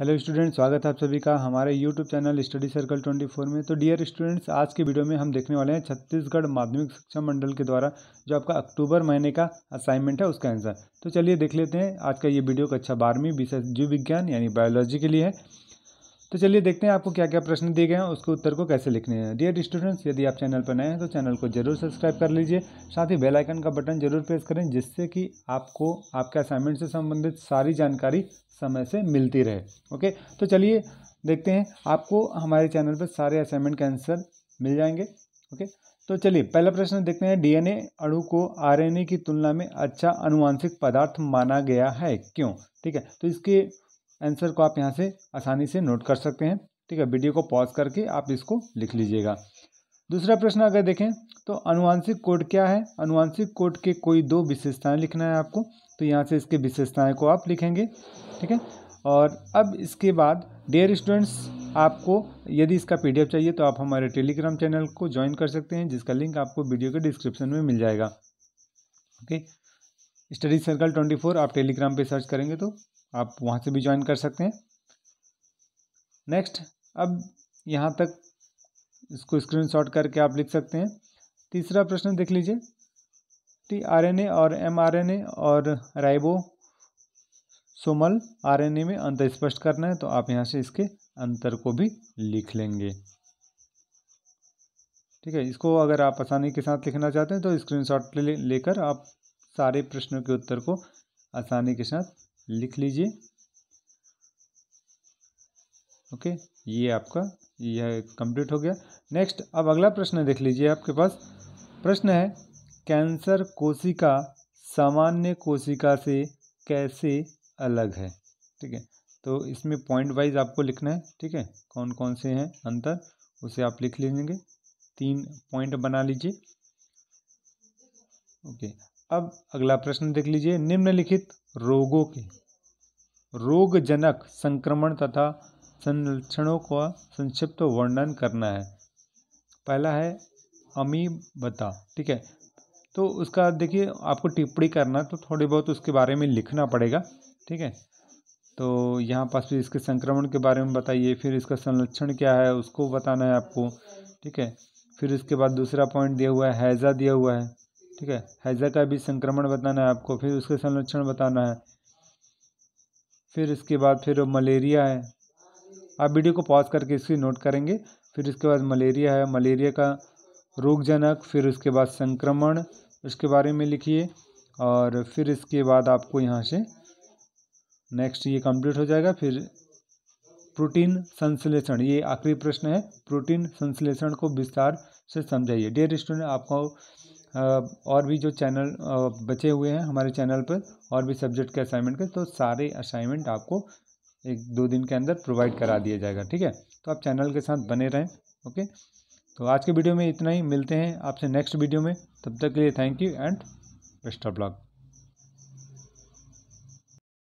hello students स्वागत है आप सभी का हमारे यूट्यूब चैनल स्टडी सर्कल 24 में तो डियर स्टूडेंट्स आज के वीडियो में हम देखने वाले हैं छत्तीसगढ़ माध्यमिक शिक्षा मंडल के द्वारा जो आपका अक्टूबर महीने का असाइनमेंट है उसका आंसर तो चलिए देख लेते हैं आज का ये वीडियो कक्षा बारहवीं विषय जीव विज्ञान यानी बायोलॉजी के लिए है तो चलिए देखते हैं आपको क्या क्या प्रश्न दिए गए हैं उसके उत्तर को कैसे लिखने हैं डियर स्टूडेंट्स यदि आप चैनल पर नए हैं तो चैनल को जरूर सब्सक्राइब कर लीजिए साथ ही बेल आइकन का बटन जरूर प्रेस करें जिससे कि आपको आपके असाइनमेंट से संबंधित सारी जानकारी समय से मिलती रहे ओके तो चलिए देखते हैं आपको हमारे चैनल पर सारे असाइनमेंट के आंसर मिल जाएंगे ओके तो चलिए पहला प्रश्न देखते हैं डीएनए अणु को आरएनए की तुलना में अच्छा अनुवांशिक पदार्थ माना गया है क्यों ठीक है तो इसके आंसर को आप यहाँ से आसानी से नोट कर सकते हैं ठीक है वीडियो को पॉज करके आप इसको लिख लीजिएगा दूसरा प्रश्न अगर देखें तो अनुवांशिक कोड क्या है अनुवांशिक कोड के कोई दो विशेषताएं लिखना है आपको तो यहाँ से इसके विशेषताएं को आप लिखेंगे ठीक है और अब इसके बाद डेयर स्टूडेंट्स आपको यदि इसका पीडीएफ चाहिए तो आप हमारे टेलीग्राम चैनल को ज्वाइन कर सकते हैं जिसका लिंक आपको वीडियो के डिस्क्रिप्शन में मिल जाएगा okay study circle twenty four आप टेलीग्राम पर सर्च करेंगे तो आप वहाँ से भी ज्वाइन कर सकते हैं नेक्स्ट अब यहाँ तक इसको स्क्रीनशॉट करके आप लिख सकते हैं तीसरा प्रश्न देख लीजिए टी ए और ए और राइबो सोमल ए में अंतर स्पष्ट करना है तो आप यहाँ से इसके अंतर को भी लिख लेंगे ठीक है इसको अगर आप आसानी के साथ लिखना चाहते हैं तो स्क्रीनशॉट ले लेकर आप सारे प्रश्नों के उत्तर को आसानी के साथ लिख लीजिए ओके ये आपका यह कंप्लीट हो गया नेक्स्ट अब अगला प्रश्न देख लीजिए आपके पास प्रश्न है कैंसर कोशिका सामान्य कोशिका से कैसे अलग है ठीक है तो इसमें पॉइंट वाइज आपको लिखना है ठीक है कौन कौन से हैं अंतर उसे आप लिख लेंगे तीन पॉइंट बना लीजिए ओके अब अगला प्रश्न देख लीजिए निम्नलिखित रोगों के रोगजनक संक्रमण तथा संरक्षणों का संक्षिप्त वर्णन करना है पहला है अमीबता ठीक है तो उसका देखिए आपको टिप्पणी करना तो थोड़ी बहुत उसके बारे में लिखना पड़ेगा ठीक है तो यहाँ पास भी इसके संक्रमण के बारे में बताइए फिर इसका संरक्षण क्या है उसको बताना है आपको ठीक है फिर इसके बाद दूसरा पॉइंट दिया हुआ है हैज़ा दिया हुआ है ठीक है हैज़ा का भी संक्रमण बताना है आपको फिर उसके संरक्षण बताना है फिर इसके बाद फिर मलेरिया है आप वीडियो को पॉज करके इसकी नोट करेंगे फिर इसके बाद मलेरिया है मलेरिया का रोगजनक फिर उसके बाद संक्रमण उसके बारे में लिखिए और फिर इसके बाद आपको यहाँ से नेक्स्ट ये कंप्लीट हो जाएगा फिर प्रोटीन संश्लेषण ये आखिरी प्रश्न है प्रोटीन संश्लेषण को विस्तार से समझाइए डेयर स्टूडेंट आपको और भी जो चैनल बचे हुए हैं हमारे चैनल पर और भी सब्जेक्ट के असाइनमेंट के तो सारे असाइनमेंट आपको एक दो दिन के अंदर प्रोवाइड करा दिया जाएगा ठीक है तो आप चैनल के साथ बने रहें ओके तो आज के वीडियो में इतना ही मिलते हैं आपसे नेक्स्ट वीडियो में तब तक के लिए thank you and best of lock